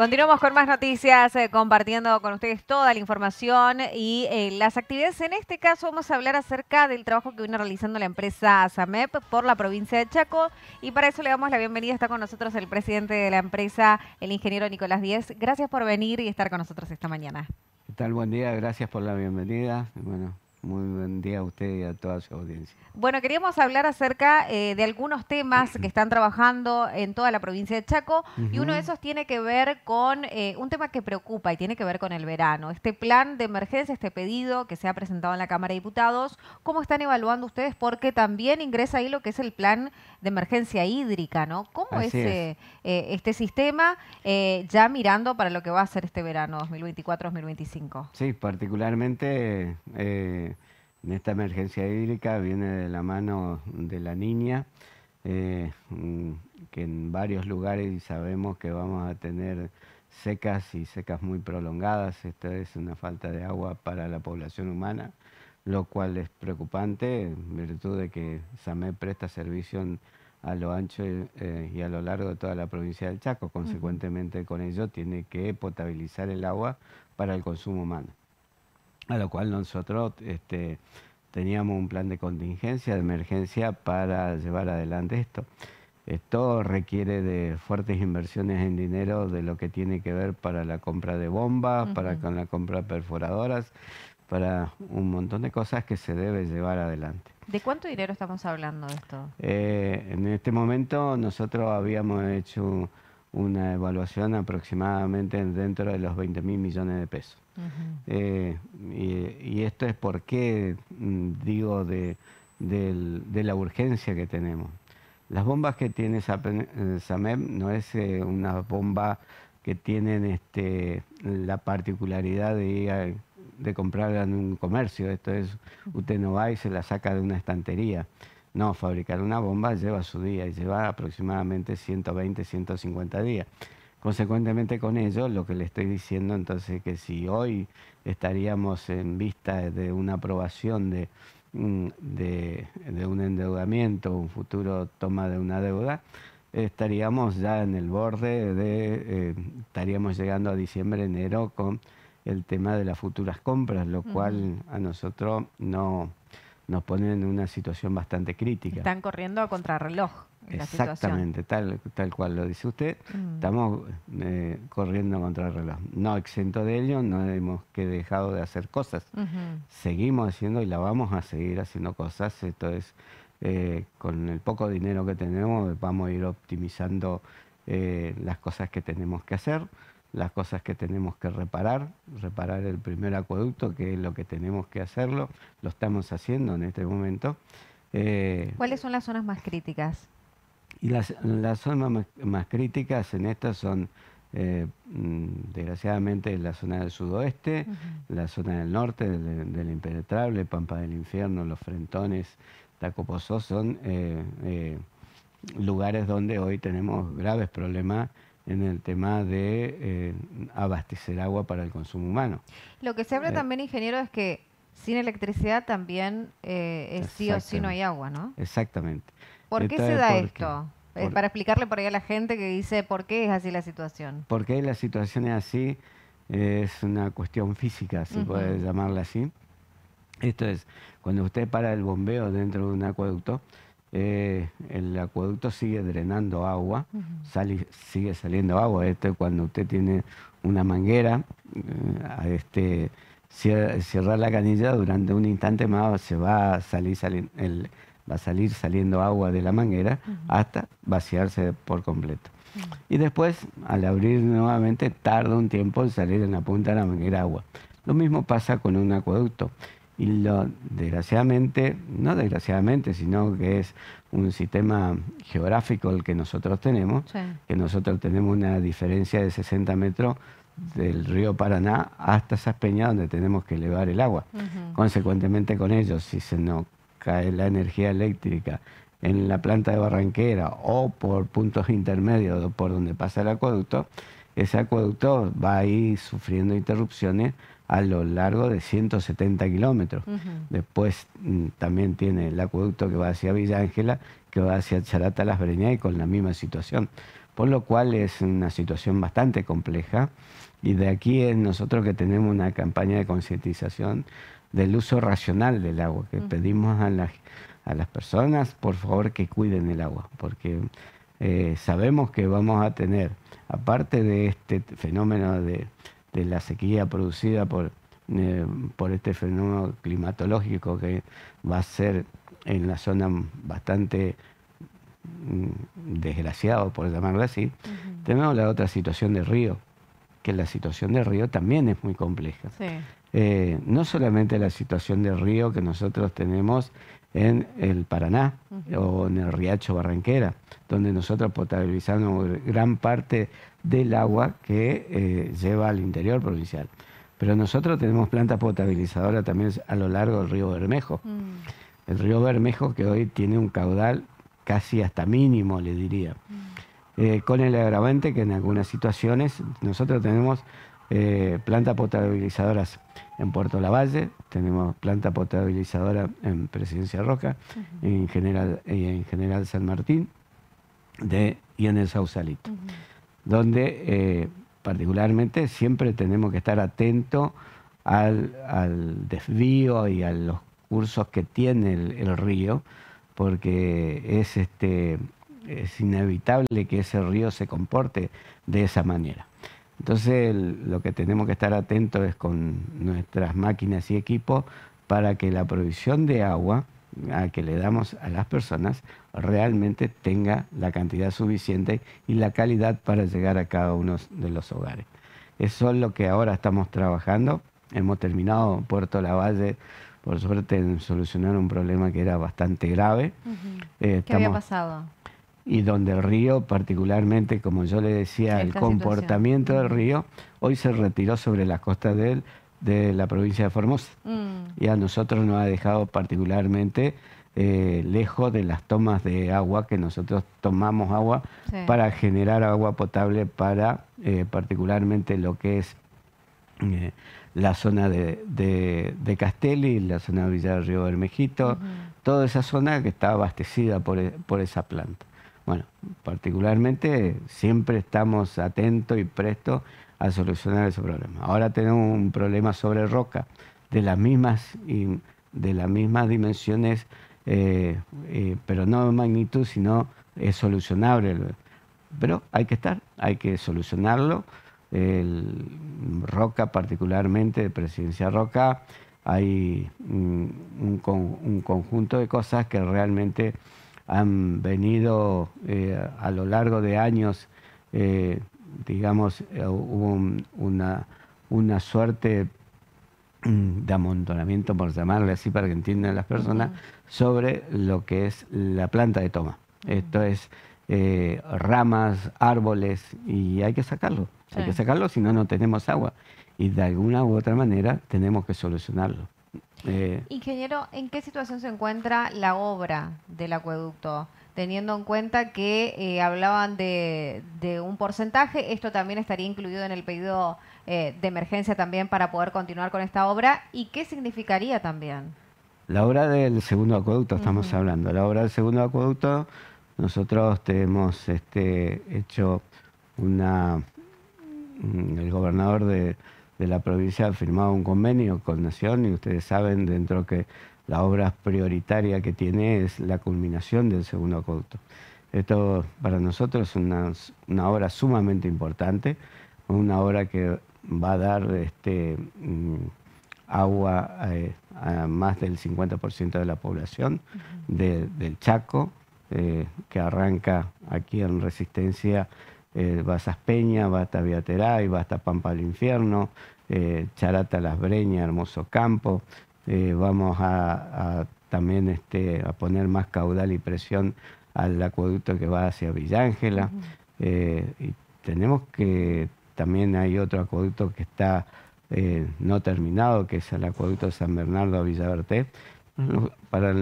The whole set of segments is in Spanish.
Continuamos con más noticias, eh, compartiendo con ustedes toda la información y eh, las actividades. En este caso vamos a hablar acerca del trabajo que viene realizando la empresa SAMEP por la provincia de Chaco y para eso le damos la bienvenida. Está con nosotros el presidente de la empresa, el ingeniero Nicolás Díez. Gracias por venir y estar con nosotros esta mañana. ¿Qué tal? Buen día, gracias por la bienvenida. Bueno, muy buen día a usted y a toda su audiencia. Bueno, queríamos hablar acerca eh, de algunos temas que están trabajando en toda la provincia de Chaco y uno de esos tiene que ver con eh, un tema que preocupa y tiene que ver con el verano. Este plan de emergencia, este pedido que se ha presentado en la Cámara de Diputados, ¿cómo están evaluando ustedes? Porque también ingresa ahí lo que es el plan de emergencia hídrica, ¿no? ¿Cómo es, eh, este sistema ya mirando para lo que va a ser este verano 2024-2025? Sí, particularmente en esta emergencia hídrica viene de la mano de la niña, eh, mm, que en varios lugares sabemos que vamos a tener secas y secas muy prolongadas. Esta es una falta de agua para la población humana, lo cual es preocupante en virtud de que SAME presta servicio a lo ancho eh, y a lo largo de toda la provincia del Chaco. Consecuentemente con ello tiene que potabilizar el agua para el consumo humano a lo cual nosotros este, teníamos un plan de contingencia, de emergencia para llevar adelante esto. Esto requiere de fuertes inversiones en dinero de lo que tiene que ver para la compra de bombas, para con la compra de perforadoras, para un montón de cosas que se debe llevar adelante. ¿De cuánto dinero estamos hablando de esto? Eh, en este momento nosotros habíamos hecho una evaluación aproximadamente dentro de los 20 mil millones de pesos. Eh, y, esto es por qué mm, digo de, la urgencia que tenemos. Las bombas que tiene SAMEM eh, e no es eh, una bomba que tienen este, la particularidad de de comprarla en un comercio. Esto es, usted no va y se la saca de una estantería. No, fabricar una bomba lleva su día y lleva aproximadamente 120, 150 días. Consecuentemente con ello, lo que le estoy diciendo entonces que si hoy estaríamos en vista de una aprobación mm, de, un endeudamiento, un futuro toma de una deuda, estaríamos ya en el borde de, eh, estaríamos llegando a diciembre, enero con el tema de las futuras compras, lo cual a nosotros no, nos ponen en una situación bastante crítica. Están corriendo a contrarreloj. Exactamente, tal, tal cual lo dice usted. Mm. Estamos eh, corriendo a contrarreloj. No exento de ello, no hemos que dejado de hacer cosas. Seguimos haciendo y la vamos a seguir haciendo cosas. Entonces, eh, con el poco dinero que tenemos, vamos a ir optimizando eh, las cosas que tenemos que hacer las cosas que tenemos que reparar, reparar el primer acueducto, que es lo que tenemos que hacerlo, lo estamos haciendo en este momento. Eh, ¿Cuáles son las zonas más críticas? Y las, zonas más, críticas en estas son, eh, mm, desgraciadamente, la zona del sudoeste, la zona del norte, del, impenetrable, Pampa del Infierno, Los Frentones, Tacopozó, son eh, lugares donde hoy tenemos graves problemas en el tema de eh, abastecer agua para el consumo humano. Lo que se habla eh, también, ingeniero, es que sin electricidad también eh, es sí o sí no hay agua, ¿no? Exactamente. ¿Por qué se da esto? para explicarle por ahí a la gente que dice por qué es así la situación. ¿Por qué la situación es así? Es una cuestión física, si puede llamarla así. Esto es, cuando usted para el bombeo dentro de un acueducto, eh, el acueducto sigue drenando agua, sigue saliendo agua. Esto es cuando usted tiene una manguera, eh, este, la canilla, durante un instante más se va a salir, va a salir saliendo agua de la manguera hasta vaciarse por completo. Y después, al abrir nuevamente, tarda un tiempo en salir en la punta de la manguera agua. Lo mismo pasa con un acueducto y lo, desgraciadamente, no desgraciadamente, sino que es un sistema geográfico el que nosotros tenemos, que nosotros tenemos una diferencia de 60 metros del río Paraná hasta esas peñas donde tenemos que elevar el agua. Consecuentemente con ellos, si se nos cae la energía eléctrica en la planta de Barranquera o por puntos intermedios por donde pasa el acueducto, ese acueducto va a ir sufriendo interrupciones a lo largo de 170 kilómetros. Después mm, también tiene el acueducto que va hacia Villa Ángela, que va hacia Charata Las Breñas y con la misma situación. Por lo cual es una situación bastante compleja y de aquí es nosotros que tenemos una campaña de concientización del uso racional del agua, que pedimos a, las a las personas, por favor, que cuiden el agua, porque eh, sabemos que vamos a tener, aparte de este fenómeno de de la sequía producida por, eh, por este fenómeno climatológico que va a ser en la zona bastante mm, desgraciado, por llamarlo así, tenemos la otra situación del río, que la situación del río también es muy compleja. Eh, no solamente la situación del río que nosotros tenemos en el Paraná o en el Riacho Barranquera, donde nosotros potabilizamos gran parte del agua que eh, lleva al interior provincial. Pero nosotros tenemos plantas potabilizadoras también a lo largo del río Bermejo. Mm. El río Bermejo que hoy tiene un caudal casi hasta mínimo, le diría. Mm. Eh, con el agravante que en algunas situaciones nosotros tenemos eh, plantas potabilizadoras en Puerto Lavalle, tenemos planta potabilizadora en Presidencia Roca, y en, general, eh, en General San Martín y en el Sausalito, donde eh, particularmente siempre tenemos que estar atentos al, desvío y a los cursos que tiene el, el río, porque es, este, es inevitable que ese río se comporte de esa manera. Entonces lo que tenemos que estar atentos es con nuestras máquinas y equipos para que la provisión de agua que le damos a las personas realmente tenga la cantidad suficiente y la calidad para llegar a cada uno de los hogares. Eso es lo que ahora estamos trabajando. Hemos terminado Puerto Lavalle, por suerte, en solucionar un problema que era bastante grave. Eh, ¿Qué había pasado? y donde el río, particularmente, como yo le decía, el comportamiento del río, hoy se retiró sobre las costas de, de la provincia de Formosa. Mm. Y a nosotros nos ha dejado particularmente eh, lejos de las tomas de agua, que nosotros tomamos agua para generar agua potable para eh, particularmente lo que es eh, la zona de, de, Castelli, la zona de Villa del Río Bermejito, toda esa zona que está abastecida por esa planta. Bueno, particularmente siempre estamos atentos y prestos a solucionar esos problemas. Ahora tenemos un problema sobre roca de las mismas, de mismas dimensiones, eh, eh, pero no de magnitud, sino es solucionable. Pero hay que estar, hay que solucionarlo. roca, particularmente de Presidencia Roca, hay un conjunto de cosas que realmente han venido eh, a lo largo de años, eh, digamos, eh, hubo una, una suerte mm, de amontonamiento, por llamarle así para que entiendan las personas, sobre lo que es la planta de toma. Esto es ramas, árboles, y hay que sacarlo. Hay que sacarlo si no, no tenemos agua. Y de alguna u otra manera tenemos que solucionarlo. Eh, Ingeniero, ¿en qué situación se encuentra la obra del acueducto? Teniendo en cuenta que eh, hablaban de, un porcentaje, esto también estaría incluido en el pedido eh, de emergencia también para poder continuar con esta obra. ¿Y qué significaría también? La obra del segundo acueducto, estamos hablando. La obra del segundo acueducto, nosotros hemos este, hecho una... Mm, el gobernador de, de la provincia ha firmado un convenio con Nación y ustedes saben dentro que la obra prioritaria que tiene es la culminación del segundo conducto Esto para nosotros es una, obra sumamente importante, una obra que va a dar este, mm, agua eh, a, más del 50% de la población del Chaco, eh, que arranca aquí en Resistencia eh, Peña, va a y va Pampa del Infierno, eh, Charata Las Breñas, Hermoso Campo. Eh, vamos a, también este, a poner más caudal y presión al acueducto que va hacia Villa Ángela. Eh, y tenemos que, también hay otro acueducto que está no terminado, que es el acueducto de San Bernardo a Villa para,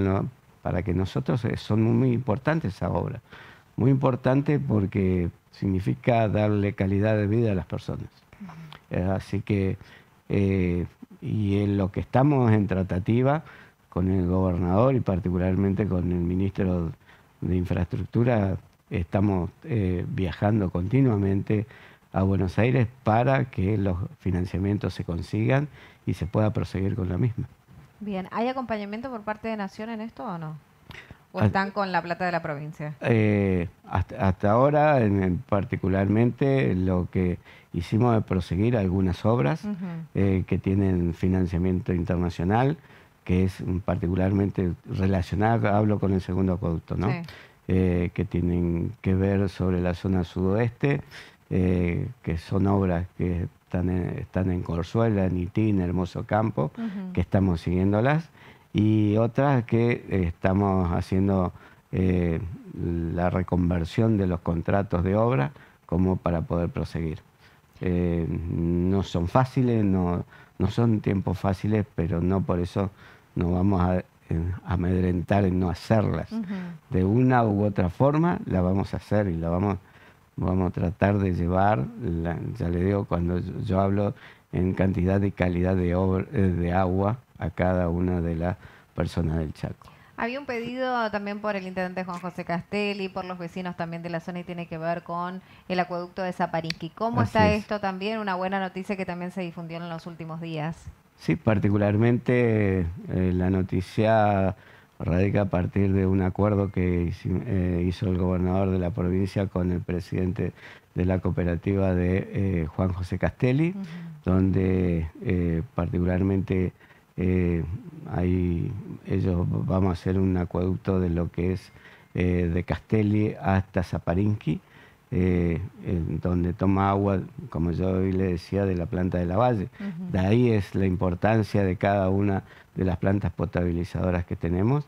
para que nosotros son muy importantes esa obra. Muy importante porque significa darle calidad de vida a las personas. Eh, así que, eh, y en lo que estamos en tratativa con el gobernador y particularmente con el ministro de Infraestructura, estamos eh, viajando continuamente a Buenos Aires para que los financiamientos se consigan y se pueda proseguir con la misma. Bien, ¿hay acompañamiento por parte de Nación en esto o no? ¿O ah. están con la plata de la provincia? Eh, hasta, ahora, particularmente, lo que hicimos es proseguir algunas obras eh, que tienen financiamiento internacional, que es particularmente relacionada, hablo con el segundo acueducto, ¿no? Eh, que tienen que ver sobre la zona sudoeste, que son obras que están en, están en Corzuela, en Hermoso Campo, que estamos siguiéndolas y otras que estamos haciendo eh, la reconversión de los contratos de obra como para poder proseguir. Eh, no son fáciles, no, no son tiempos fáciles, pero no por eso nos vamos a amedrentar en no hacerlas. De una u otra forma la vamos a hacer y la vamos, vamos a tratar de llevar, ya le digo, cuando yo hablo en cantidad y calidad de, eh, de agua a cada una de las personas del Chaco. Había un pedido también por el intendente Juan José Castelli, por los vecinos también de la zona y tiene que ver con el acueducto de Zaparinsky. ¿Cómo está esto también? Una buena noticia que también se difundió en los últimos días. Sí, particularmente eh, la noticia radica a partir de un acuerdo que eh, hizo el gobernador de la provincia con el presidente de la cooperativa de Juan José Castelli donde eh, particularmente eh, ellos vamos a hacer un acueducto de lo que es eh, de Castelli hasta Zaparinqui, donde toma agua, como yo hoy le decía, de la planta de la valle. De ahí es la importancia de cada una de las plantas potabilizadoras que tenemos.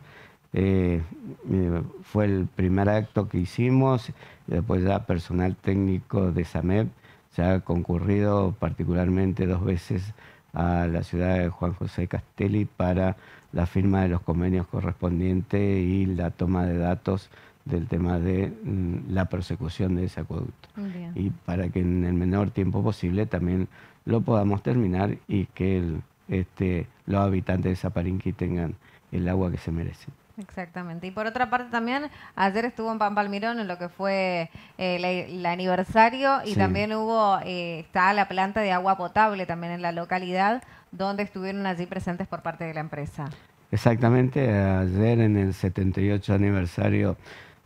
fue el primer acto que hicimos, después ya personal técnico de SAMEP se ha concurrido particularmente dos veces a la ciudad de Juan José Castelli para la firma de los convenios correspondientes y la toma de datos del tema de mm, la persecución de ese acueducto. Y para que en el menor tiempo posible también lo podamos terminar y que este, los habitantes de Zaparinqui tengan el agua que se merecen. Exactamente. Y por otra parte también, ayer estuvo en Pan Palmirón en lo que fue eh, el aniversario y también hubo, eh, está la planta de agua potable también en la localidad, donde estuvieron allí presentes por parte de la empresa. Exactamente, ayer en el 78 aniversario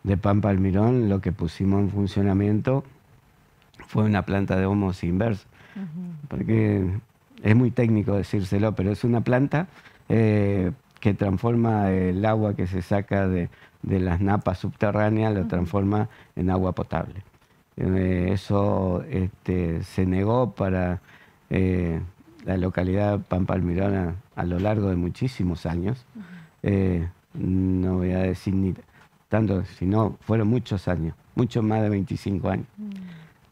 de Pan Palmirón lo que pusimos en funcionamiento fue una planta de humos inversa. porque es muy técnico decírselo, pero es una planta eh, que transforma el agua que se saca de, las napas subterráneas, lo transforma en agua potable. Eh, eso este, se negó para eh, la localidad Pampalmirona a lo largo de muchísimos años. Eh, no voy a decir ni tanto, sino fueron muchos años, mucho más de 25 años. Mm.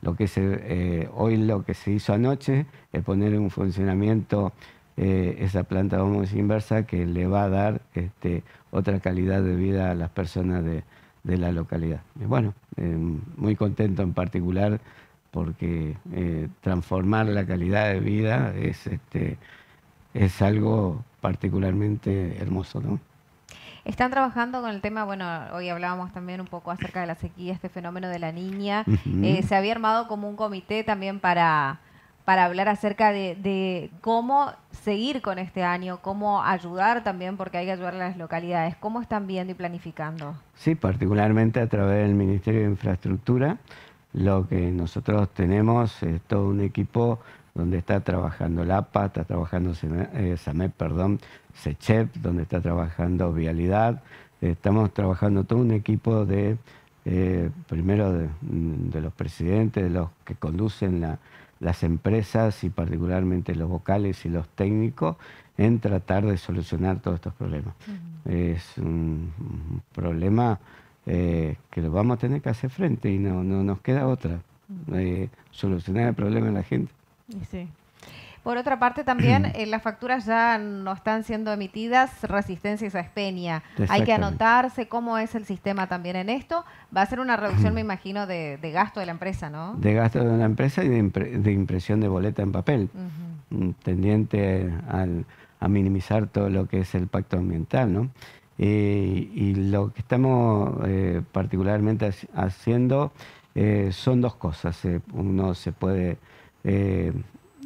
Lo que se, hoy lo que se hizo anoche es poner en funcionamiento eh, esa planta vamos inversa que le va a dar este, otra calidad de vida a las personas de, la localidad. bueno, em, muy contento en particular porque eh, transformar la calidad de vida es, este, es algo particularmente hermoso. ¿no? Están trabajando con el tema, bueno, hoy hablábamos también un poco acerca de la sequía, este fenómeno de la niña. Eh, se había armado como un comité también para para hablar acerca de, cómo seguir con este año, cómo ayudar también, porque hay que ayudar a las localidades. ¿Cómo están viendo y planificando? Sí, particularmente a través del Ministerio de Infraestructura. Lo que nosotros tenemos es todo un equipo donde está trabajando LAPA, está trabajando eh, SAMEP, perdón, SECHEP, donde está trabajando Vialidad. Estamos trabajando todo un equipo de, eh, primero de los presidentes, de los que conducen la, las empresas y particularmente los vocales y los técnicos en tratar de solucionar todos estos problemas. Es un problema eh, que lo vamos a tener que hacer frente y no, no nos queda otra, eh, solucionar el problema de la gente. Por otra parte, también eh, las facturas ya no están siendo emitidas, resistencias a Espeña. Hay que anotarse cómo es el sistema también en esto. Va a ser una reducción, me imagino, de, gasto de la empresa, ¿no? De gasto de la empresa y de, impresión de boleta en papel, tendiente a minimizar todo lo que es el pacto ambiental, ¿no? Eh, y lo que estamos eh, particularmente haciendo son dos cosas. uno se puede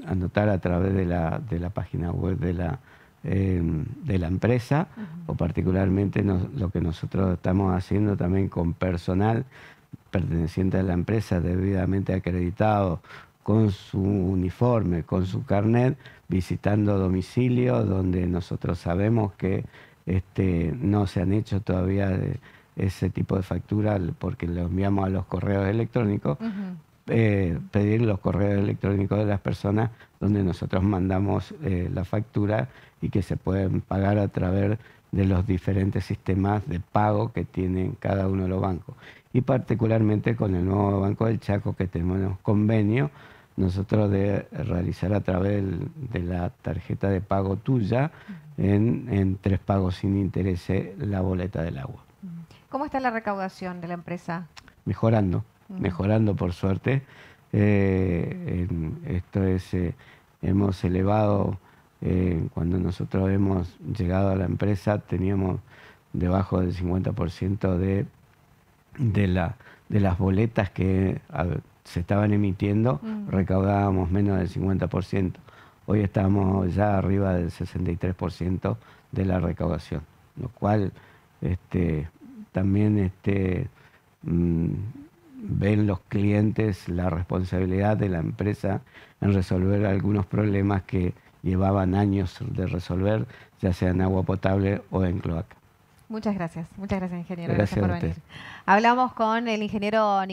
anotar a través de la, de la página web de la, eh, de la empresa o particularmente lo que nosotros estamos haciendo también con personal perteneciente a la empresa debidamente acreditado con su uniforme, con su carnet, visitando domicilios donde nosotros sabemos que este, no se han hecho todavía eh, ese tipo de factura porque lo enviamos a los correos electrónicos, eh, pedir los correos electrónicos de las personas donde nosotros mandamos eh, la factura y que se pueden pagar a través de los diferentes sistemas de pago que tienen cada uno de los bancos. Y particularmente con el nuevo Banco del Chaco que tenemos convenio, nosotros de realizar a través de la tarjeta de pago tuya en, en tres pagos sin interés eh, la boleta del agua. ¿Cómo está la recaudación de la empresa? Mejorando mejorando por suerte. Eh, esto es, eh, hemos elevado, eh, cuando nosotros hemos llegado a la empresa, teníamos debajo del 50% de, de, la, de las boletas que se estaban emitiendo, recaudábamos menos del 50%. Hoy estamos ya arriba del 63% de la recaudación, lo cual este, también este, mm, ven los clientes la responsabilidad de la empresa en resolver algunos problemas que llevaban años de resolver, ya sea en agua potable o en cloaca. Muchas gracias, muchas gracias ingeniero, gracias, por venir. Hablamos con el ingeniero